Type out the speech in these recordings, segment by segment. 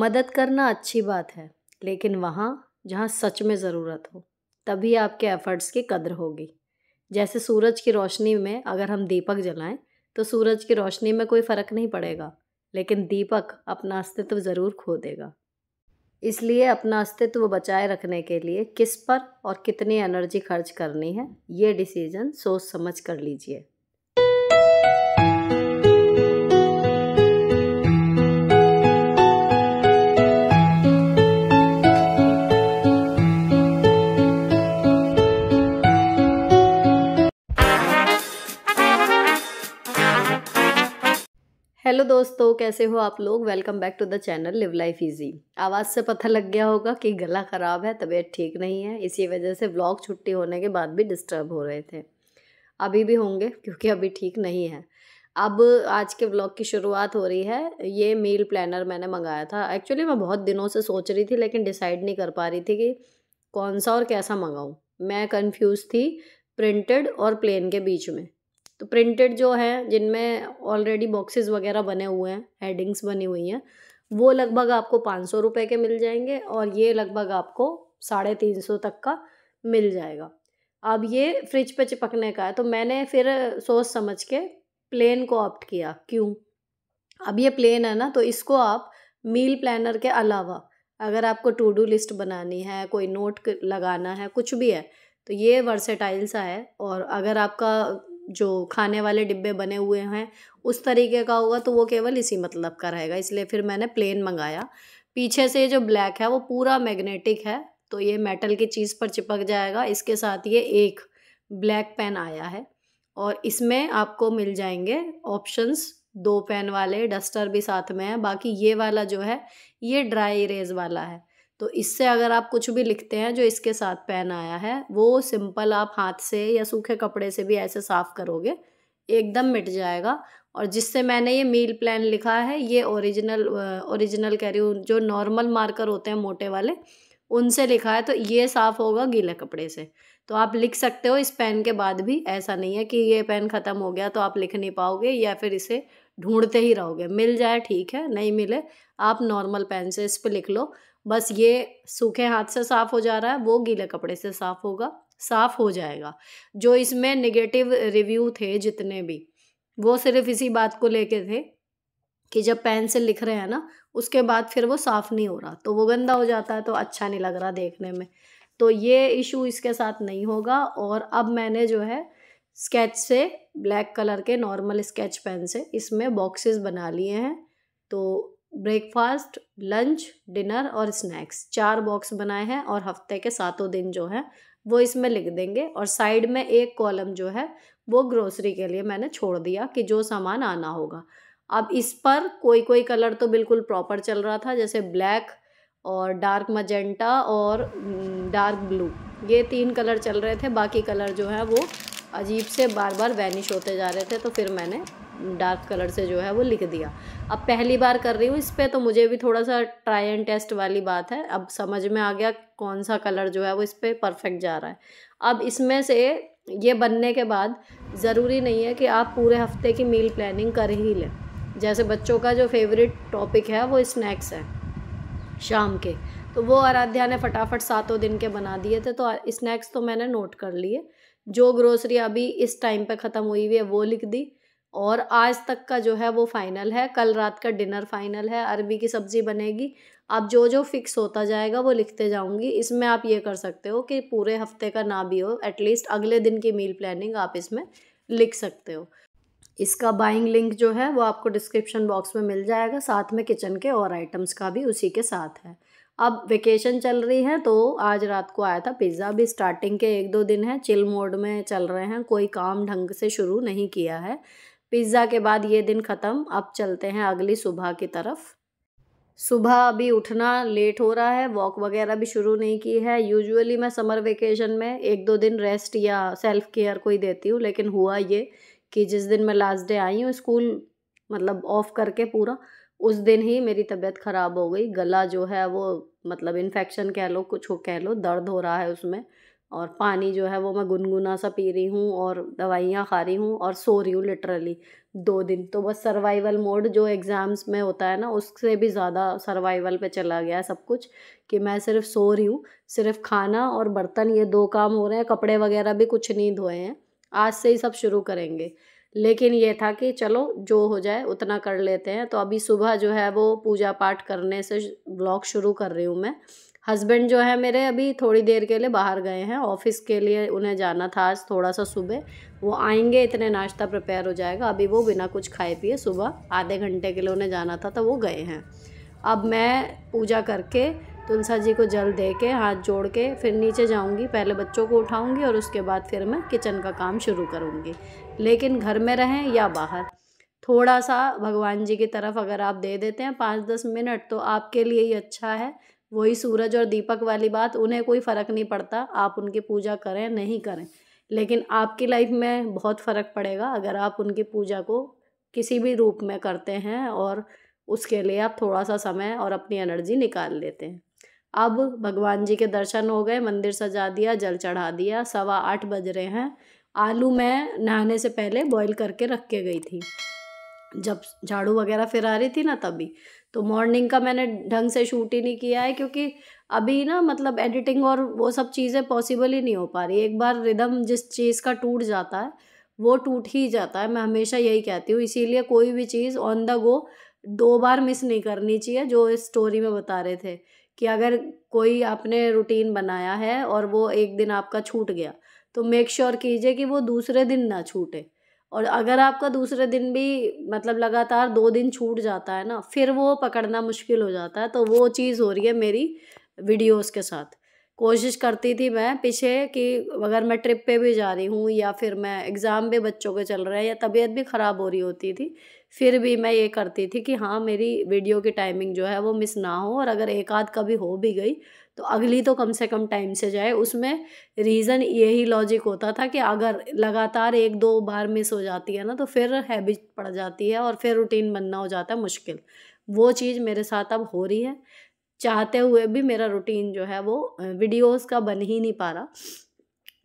मदद करना अच्छी बात है लेकिन वहाँ जहाँ सच में ज़रूरत हो तभी आपके एफ़र्ट्स की कद्र होगी जैसे सूरज की रोशनी में अगर हम दीपक जलाएं तो सूरज की रोशनी में कोई फ़र्क नहीं पड़ेगा लेकिन दीपक अपना अस्तित्व ज़रूर खो देगा इसलिए अपना अस्तित्व बचाए रखने के लिए किस पर और कितनी एनर्जी खर्च करनी है ये डिसीजन सोच समझ कर लीजिए हेलो दोस्तों कैसे हो आप लोग welcome back to the channel Live Life Easy आवाज़ से पता लग गया होगा कि गला ख़राब है तबीयत ठीक नहीं है इसी वजह से ब्लॉग छुट्टी होने के बाद भी डिस्टर्ब हो रहे थे अभी भी होंगे क्योंकि अभी ठीक नहीं है अब आज के ब्लॉग की शुरुआत हो रही है ये मील प्लानर मैंने मंगाया था एक्चुअली मैं बहुत दिनों से सोच रही थी लेकिन डिसाइड नहीं कर पा रही थी कि कौन सा और कैसा मंगाऊँ मैं कन्फ्यूज़ थी प्रिंटेड और प्लेन के बीच में तो प्रिंटेड जो है जिनमें ऑलरेडी बॉक्सेस वगैरह बने हुए हैं हेडिंग्स बनी हुई हैं वो लगभग आपको पाँच सौ रुपये के मिल जाएंगे और ये लगभग आपको साढ़े तीन सौ तक का मिल जाएगा अब ये फ्रिज पे चिपकने का है तो मैंने फिर सोच समझ के प्लेन को ऑप्ट किया क्यों अब ये प्लेन है ना तो इसको आप मील प्लानर के अलावा अगर आपको टू डू लिस्ट बनानी है कोई नोट लगाना है कुछ भी है तो ये वर्सेटाइल सा है और अगर आपका जो खाने वाले डिब्बे बने हुए हैं उस तरीके का होगा तो वो केवल इसी मतलब का रहेगा इसलिए फिर मैंने प्लेन मंगाया पीछे से जो ब्लैक है वो पूरा मैग्नेटिक है तो ये मेटल की चीज़ पर चिपक जाएगा इसके साथ ये एक ब्लैक पेन आया है और इसमें आपको मिल जाएंगे ऑप्शंस दो पेन वाले डस्टर भी साथ में है बाकी ये वाला जो है ये ड्राई इरेज वाला है तो इससे अगर आप कुछ भी लिखते हैं जो इसके साथ पेन आया है वो सिंपल आप हाथ से या सूखे कपड़े से भी ऐसे साफ़ करोगे एकदम मिट जाएगा और जिससे मैंने ये मील प्लान लिखा है ये ओरिजिनल ओरिजिनल कह रही हूँ जो नॉर्मल मार्कर होते हैं मोटे वाले उनसे लिखा है तो ये साफ़ होगा गीले कपड़े से तो आप लिख सकते हो इस पेन के बाद भी ऐसा नहीं है कि ये पेन ख़त्म हो गया तो आप लिख नहीं पाओगे या फिर इसे ढूंढते ही रहोगे मिल जाए ठीक है नहीं मिले आप नॉर्मल पेन से इस पर लिख लो बस ये सूखे हाथ से साफ़ हो जा रहा है वो गीले कपड़े से साफ़ होगा साफ़ हो जाएगा जो इसमें नेगेटिव रिव्यू थे जितने भी वो सिर्फ इसी बात को लेके थे कि जब पेन से लिख रहे हैं ना उसके बाद फिर वो साफ़ नहीं हो रहा तो वो गंदा हो जाता है तो अच्छा नहीं लग रहा देखने में तो ये इशू इसके साथ नहीं होगा और अब मैंने जो है स्केच से ब्लैक कलर के नॉर्मल स्केच पेन से इसमें बॉक्सेस बना लिए हैं तो ब्रेकफास्ट लंच डिनर और स्नैक्स चार बॉक्स बनाए हैं और हफ्ते के सातों दिन जो है वो इसमें लिख देंगे और साइड में एक कॉलम जो है वो ग्रोसरी के लिए मैंने छोड़ दिया कि जो सामान आना होगा अब इस पर कोई कोई कलर तो बिल्कुल प्रॉपर चल रहा था जैसे ब्लैक और डार्क मजेंटा और डार्क ब्लू ये तीन कलर चल रहे थे बाकी कलर जो है वो अजीब से बार बार वैनिश होते जा रहे थे तो फिर मैंने डार्क कलर से जो है वो लिख दिया अब पहली बार कर रही हूँ इस पर तो मुझे भी थोड़ा सा ट्राई एंड टेस्ट वाली बात है अब समझ में आ गया कौन सा कलर जो है वो इस पर परफेक्ट जा रहा है अब इसमें से ये बनने के बाद ज़रूरी नहीं है कि आप पूरे हफ्ते की मील प्लानिंग कर ही लें जैसे बच्चों का जो फेवरेट टॉपिक है वो स्नैक्स है शाम के तो वो आराध्या ने फटाफट सातों दिन के बना दिए थे तो स्नैक्स तो मैंने नोट कर लिए जो ग्रोसरी अभी इस टाइम पे ख़त्म हुई हुई है वो लिख दी और आज तक का जो है वो फाइनल है कल रात का डिनर फाइनल है अरबी की सब्ज़ी बनेगी अब जो जो फिक्स होता जाएगा वो लिखते जाऊंगी इसमें आप ये कर सकते हो कि पूरे हफ्ते का ना भी हो एटलीस्ट अगले दिन की मील प्लानिंग आप इसमें लिख सकते हो इसका बाइंग लिंक जो है वो आपको डिस्क्रिप्शन बॉक्स में मिल जाएगा साथ में किचन के और आइटम्स का भी उसी के साथ है अब वेकेशन चल रही है तो आज रात को आया था पिज़्ज़ा भी स्टार्टिंग के एक दो दिन है चिल मोड में चल रहे हैं कोई काम ढंग से शुरू नहीं किया है पिज़्ज़ा के बाद ये दिन ख़त्म अब चलते हैं अगली सुबह की तरफ सुबह अभी उठना लेट हो रहा है वॉक वगैरह भी शुरू नहीं की है यूजुअली मैं समर वेकेशन में एक दो दिन रेस्ट या सेल्फ़ केयर को ही देती हूँ लेकिन हुआ ये कि जिस दिन मैं लास्ट डे आई हूँ स्कूल मतलब ऑफ़ करके पूरा उस दिन ही मेरी तबीयत ख़राब हो गई गला जो है वो मतलब इन्फेक्शन कह लो कुछ हो कह लो दर्द हो रहा है उसमें और पानी जो है वो मैं गुनगुना सा पी रही हूँ और दवाइयाँ खा रही हूँ और सो रही हूँ लिटरली दो दिन तो बस सर्वाइवल मोड जो एग्ज़ाम्स में होता है ना उससे भी ज़्यादा सर्वाइवल पे चला गया है सब कुछ कि मैं सिर्फ सो रही हूँ सिर्फ खाना और बर्तन ये दो काम हो रहे हैं कपड़े वगैरह भी कुछ नहीं धोए हैं आज से ही सब शुरू करेंगे लेकिन ये था कि चलो जो हो जाए उतना कर लेते हैं तो अभी सुबह जो है वो पूजा पाठ करने से ब्लॉग शुरू कर रही हूँ मैं हस्बैंड जो है मेरे अभी थोड़ी देर के लिए बाहर गए हैं ऑफिस के लिए उन्हें जाना था आज थोड़ा सा सुबह वो आएंगे इतने नाश्ता प्रिपेयर हो जाएगा अभी वो बिना कुछ खाए पिए सुबह आधे घंटे के लिए उन्हें जाना था तो वो गए हैं अब मैं पूजा करके तुलसा जी को जल दे के हाथ जोड़ के फिर नीचे जाऊंगी पहले बच्चों को उठाऊंगी और उसके बाद फिर मैं किचन का काम शुरू करूंगी लेकिन घर में रहें या बाहर थोड़ा सा भगवान जी की तरफ अगर आप दे देते हैं पाँच दस मिनट तो आपके लिए ही अच्छा है वही सूरज और दीपक वाली बात उन्हें कोई फ़र्क नहीं पड़ता आप उनकी पूजा करें नहीं करें लेकिन आपकी लाइफ में बहुत फ़र्क पड़ेगा अगर आप उनकी पूजा को किसी भी रूप में करते हैं और उसके लिए आप थोड़ा सा समय और अपनी एनर्जी निकाल लेते हैं अब भगवान जी के दर्शन हो गए मंदिर सजा दिया जल चढ़ा दिया सवा आठ बज रहे हैं आलू मैं नहाने से पहले बॉईल करके रख के गई थी जब झाड़ू वगैरह फिरा रही थी ना तभी तो मॉर्निंग का मैंने ढंग से शूट ही नहीं किया है क्योंकि अभी ना मतलब एडिटिंग और वो सब चीज़ें पॉसिबल ही नहीं हो पा रही एक बार रिदम जिस चीज़ का टूट जाता है वो टूट ही जाता है मैं हमेशा यही कहती हूँ इसीलिए कोई भी चीज़ ऑन द गो दो बार मिस नहीं करनी चाहिए जो इस स्टोरी में बता रहे थे कि अगर कोई आपने रूटीन बनाया है और वो एक दिन आपका छूट गया तो मेक श्योर sure कीजिए कि वो दूसरे दिन ना छूटे और अगर आपका दूसरे दिन भी मतलब लगातार दो दिन छूट जाता है ना फिर वो पकड़ना मुश्किल हो जाता है तो वो चीज़ हो रही है मेरी वीडियोस के साथ कोशिश करती थी मैं पीछे कि अगर मैं ट्रिप पे भी जा रही हूँ या फिर मैं एग्ज़ाम भी बच्चों के चल रहे हैं या तबीयत भी ख़राब हो रही होती थी फिर भी मैं ये करती थी कि हाँ मेरी वीडियो की टाइमिंग जो है वो मिस ना हो और अगर एक आध कभी हो भी गई तो अगली तो कम से कम टाइम से जाए उसमें रीज़न यही लॉजिक होता था कि अगर लगातार एक दो बार मिस हो जाती है ना तो फिर हैबिट पड़ जाती है और फिर रूटीन बनना हो जाता है मुश्किल वो चीज़ मेरे साथ अब हो रही है चाहते हुए भी मेरा रूटीन जो है वो वीडियोस का बन ही नहीं पा रहा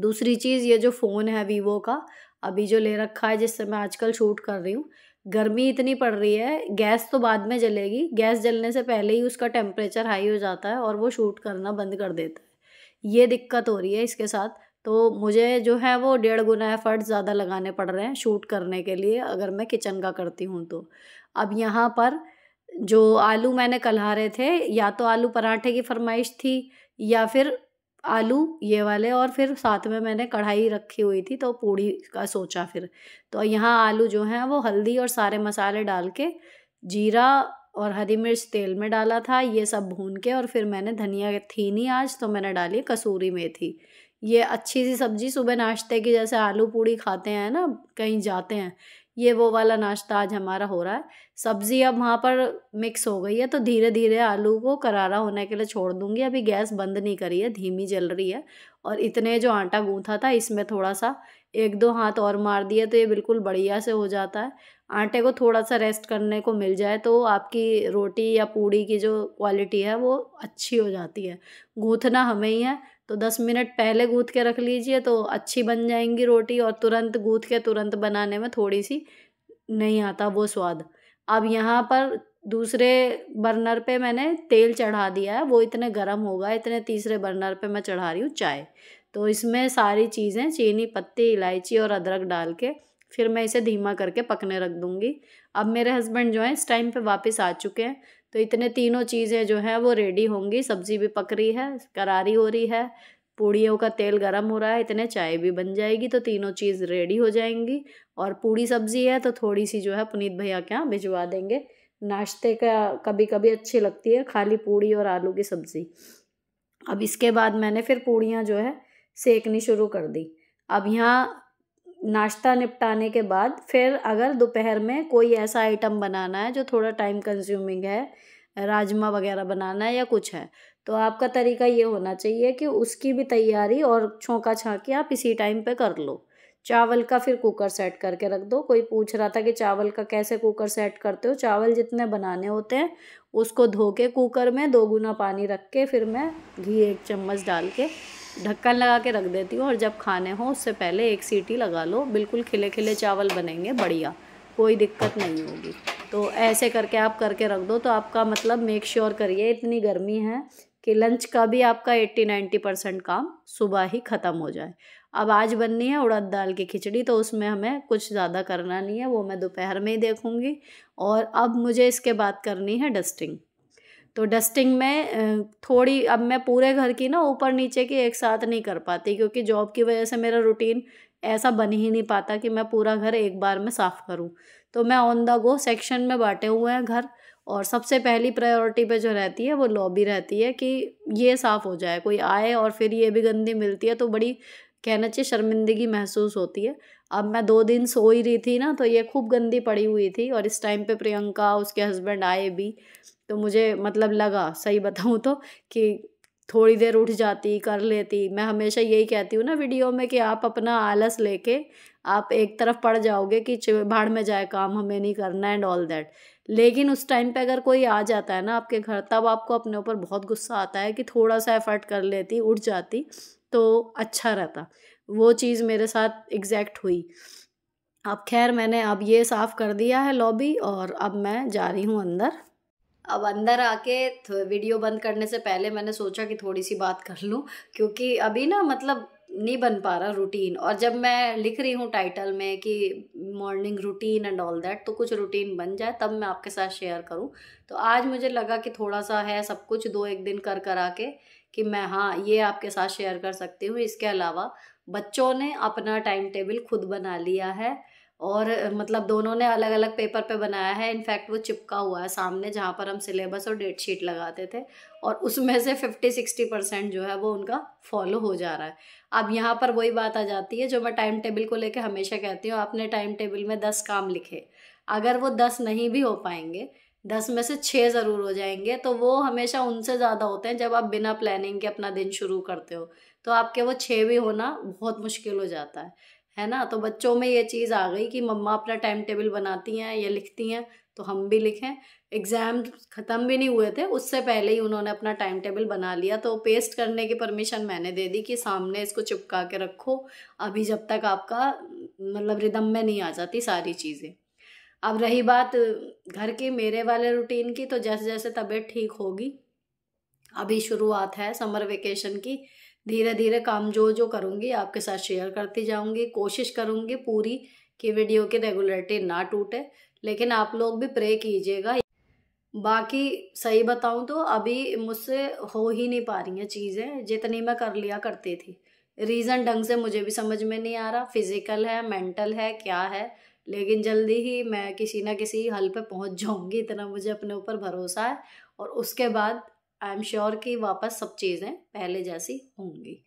दूसरी चीज़ ये जो फ़ोन है वीवो का अभी जो ले रखा है जिससे मैं आजकल शूट कर रही हूँ गर्मी इतनी पड़ रही है गैस तो बाद में जलेगी गैस जलने से पहले ही उसका टेम्परेचर हाई हो जाता है और वो शूट करना बंद कर देता है ये दिक्कत हो रही है इसके साथ तो मुझे जो है वो डेढ़ गुना एफर्ट ज़्यादा लगाने पड़ रहे हैं शूट करने के लिए अगर मैं किचन का करती हूँ तो अब यहाँ पर जो आलू मैंने कल्हारे थे या तो आलू पराठे की फरमाइश थी या फिर आलू ये वाले और फिर साथ में मैंने कढ़ाई रखी हुई थी तो पूड़ी का सोचा फिर तो यहाँ आलू जो हैं वो हल्दी और सारे मसाले डाल के जीरा और हरी मिर्च तेल में डाला था ये सब भून के और फिर मैंने धनिया थी नहीं आज तो मैंने डाली कसूरी मेथी ये अच्छी सी सब्जी सुबह नाश्ते की जैसे आलू पूड़ी खाते हैं ना कहीं जाते हैं ये वो वाला नाश्ता आज हमारा हो रहा है सब्ज़ी अब वहाँ पर मिक्स हो गई है तो धीरे धीरे आलू को करारा होने के लिए छोड़ दूँगी अभी गैस बंद नहीं करी है धीमी जल रही है और इतने जो आटा गूँथा था इसमें थोड़ा सा एक दो हाथ और मार दिए तो ये बिल्कुल बढ़िया से हो जाता है आटे को थोड़ा सा रेस्ट करने को मिल जाए तो आपकी रोटी या पूड़ी की जो क्वालिटी है वो अच्छी हो जाती है गूँथना हमें ही है तो दस मिनट पहले गूँथ के रख लीजिए तो अच्छी बन जाएंगी रोटी और तुरंत गूँथ के तुरंत बनाने में थोड़ी सी नहीं आता वो स्वाद अब यहाँ पर दूसरे बर्नर पे मैंने तेल चढ़ा दिया है वो इतने गर्म होगा इतने तीसरे बर्नर पे मैं चढ़ा रही हूँ चाय तो इसमें सारी चीज़ें चीनी पत्ती इलायची और अदरक डाल के फिर मैं इसे धीमा करके पकने रख दूँगी अब मेरे हस्बैंड जो हैं इस टाइम पे वापस आ चुके हैं तो इतने तीनों चीज़ें जो हैं वो रेडी होंगी सब्ज़ी भी पक रही है करारी हो रही है पूड़ियों का तेल गर्म हो रहा है इतने चाय भी बन जाएगी तो तीनों चीज़ रेडी हो जाएंगी और पूड़ी सब्ज़ी है तो थोड़ी सी जो है पुनीत भैया के यहाँ भिजवा देंगे नाश्ते का कभी कभी अच्छी लगती है खाली पूड़ी और आलू की सब्ज़ी अब इसके बाद मैंने फिर पूड़ियाँ जो है सेकनी शुरू कर दी अब यहाँ नाश्ता निपटाने के बाद फिर अगर दोपहर में कोई ऐसा आइटम बनाना है जो थोड़ा टाइम कंज्यूमिंग है राजमा वगैरह बनाना है या कुछ है तो आपका तरीका ये होना चाहिए कि उसकी भी तैयारी और छोंका छाँकी आप इसी टाइम पे कर लो चावल का फिर कुकर सेट करके रख दो कोई पूछ रहा था कि चावल का कैसे कुकर सेट करते हो चावल जितने बनाने होते हैं उसको धो के कुकर में दो गुना पानी रख के फिर मैं घी एक चम्मच डाल के ढक्कन लगा के रख देती हूँ और जब खाने हो उससे पहले एक सीटी लगा लो बिल्कुल खिले खिले चावल बनेंगे बढ़िया कोई दिक्कत नहीं होगी तो ऐसे करके आप करके रख दो तो आपका मतलब मेक श्योर करिए इतनी गर्मी है कि लंच का भी आपका एट्टी नाइन्टी परसेंट काम सुबह ही ख़त्म हो जाए अब आज बननी है उड़द दाल की खिचड़ी तो उसमें हमें कुछ ज़्यादा करना नहीं है वो मैं दोपहर में ही देखूँगी और अब मुझे इसके बाद करनी है डस्टिंग तो डस्टिंग में थोड़ी अब मैं पूरे घर की ना ऊपर नीचे की एक साथ नहीं कर पाती क्योंकि जॉब की वजह से मेरा रूटीन ऐसा बन ही नहीं पाता कि मैं पूरा घर एक बार में साफ़ करूं तो मैं ऑन द गो सेक्शन में बांटे हुए हैं घर और सबसे पहली प्रायोरिटी पे जो रहती है वो लॉबी रहती है कि ये साफ़ हो जाए कोई आए और फिर ये भी गंदी मिलती है तो बड़ी कहना चाहिए शर्मिंदगी महसूस होती है अब मैं दो दिन सो ही रही थी ना तो ये खूब गंदी पड़ी हुई थी और इस टाइम पे प्रियंका उसके हस्बैंड आए भी तो मुझे मतलब लगा सही बताऊँ तो कि थोड़ी देर उठ जाती कर लेती मैं हमेशा यही कहती हूँ ना वीडियो में कि आप अपना आलस लेके आप एक तरफ पड़ जाओगे कि भाड़ में जाए काम हमें नहीं करना एंड ऑल दैट लेकिन उस टाइम पे अगर कोई आ जाता है ना आपके घर तब आपको अपने ऊपर बहुत गुस्सा आता है कि थोड़ा सा एफर्ट कर लेती उठ जाती तो अच्छा रहता वो चीज़ मेरे साथ एग्जैक्ट हुई अब खैर मैंने अब ये साफ़ कर दिया है लॉबी और अब मैं जा रही हूँ अंदर अब अंदर आके वीडियो तो बंद करने से पहले मैंने सोचा कि थोड़ी सी बात कर लूँ क्योंकि अभी ना मतलब नहीं बन पा रहा रूटीन और जब मैं लिख रही हूँ टाइटल में कि morning routine and all that तो कुछ रूटीन बन जाए तब मैं आपके साथ शेयर करूँ तो आज मुझे लगा कि थोड़ा सा है सब कुछ दो एक दिन कर कर आके कि मैं हाँ ये आपके साथ शेयर कर सकती हूँ इसके अलावा बच्चों ने अपना टाइम टेबल खुद बना लिया है और मतलब दोनों ने अलग अलग पेपर पे बनाया है इनफैक्ट वो चिपका हुआ है सामने जहाँ पर हम सिलेबस और डेट शीट लगाते थे और उसमें से फिफ्टी सिक्सटी परसेंट जो है वो उनका फॉलो हो जा रहा है अब यहाँ पर वही बात आ जाती है जो मैं टाइम टेबल को लेकर हमेशा कहती हूँ अपने टाइम टेबल में दस काम लिखे अगर वो दस नहीं भी हो पाएंगे दस में से छः ज़रूर हो जाएंगे तो वो हमेशा उनसे ज़्यादा होते हैं जब आप बिना प्लानिंग के अपना दिन शुरू करते हो तो आपके वो छः भी होना बहुत मुश्किल हो जाता है है ना तो बच्चों में ये चीज़ आ गई कि मम्मा अपना टाइम टेबल बनाती हैं या लिखती हैं तो हम भी लिखें एग्ज़ाम ख़त्म भी नहीं हुए थे उससे पहले ही उन्होंने अपना टाइम टेबल बना लिया तो पेस्ट करने की परमिशन मैंने दे दी कि सामने इसको चिपका के रखो अभी जब तक आपका मतलब रिदम में नहीं आ जाती सारी चीज़ें अब रही बात घर के मेरे वाले रूटीन की तो जैसे जैसे तबीयत ठीक होगी अभी शुरुआत है समर वेकेशन की धीरे धीरे काम जो जो करूँगी आपके साथ शेयर करती जाऊँगी कोशिश करूँगी पूरी कि वीडियो की रेगुलरिटी ना टूटे लेकिन आप लोग भी प्रे कीजिएगा बाकी सही बताऊँ तो अभी मुझसे हो ही नहीं पा रही हैं चीज़ें जितनी मैं कर लिया करती थी रीज़न ढंग से मुझे भी समझ में नहीं आ रहा फिज़िकल है मेंटल है क्या है लेकिन जल्दी ही मैं किसी ना किसी हल पे पहुंच जाऊंगी इतना मुझे अपने ऊपर भरोसा है और उसके बाद आई एम श्योर कि वापस सब चीज़ें पहले जैसी होंगी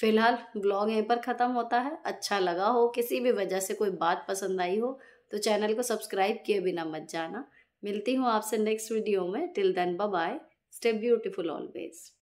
फिलहाल ब्लॉग यहीं पर ख़त्म होता है अच्छा लगा हो किसी भी वजह से कोई बात पसंद आई हो तो चैनल को सब्सक्राइब किए बिना मत जाना मिलती हूँ आपसे नेक्स्ट वीडियो में till then bye stay beautiful always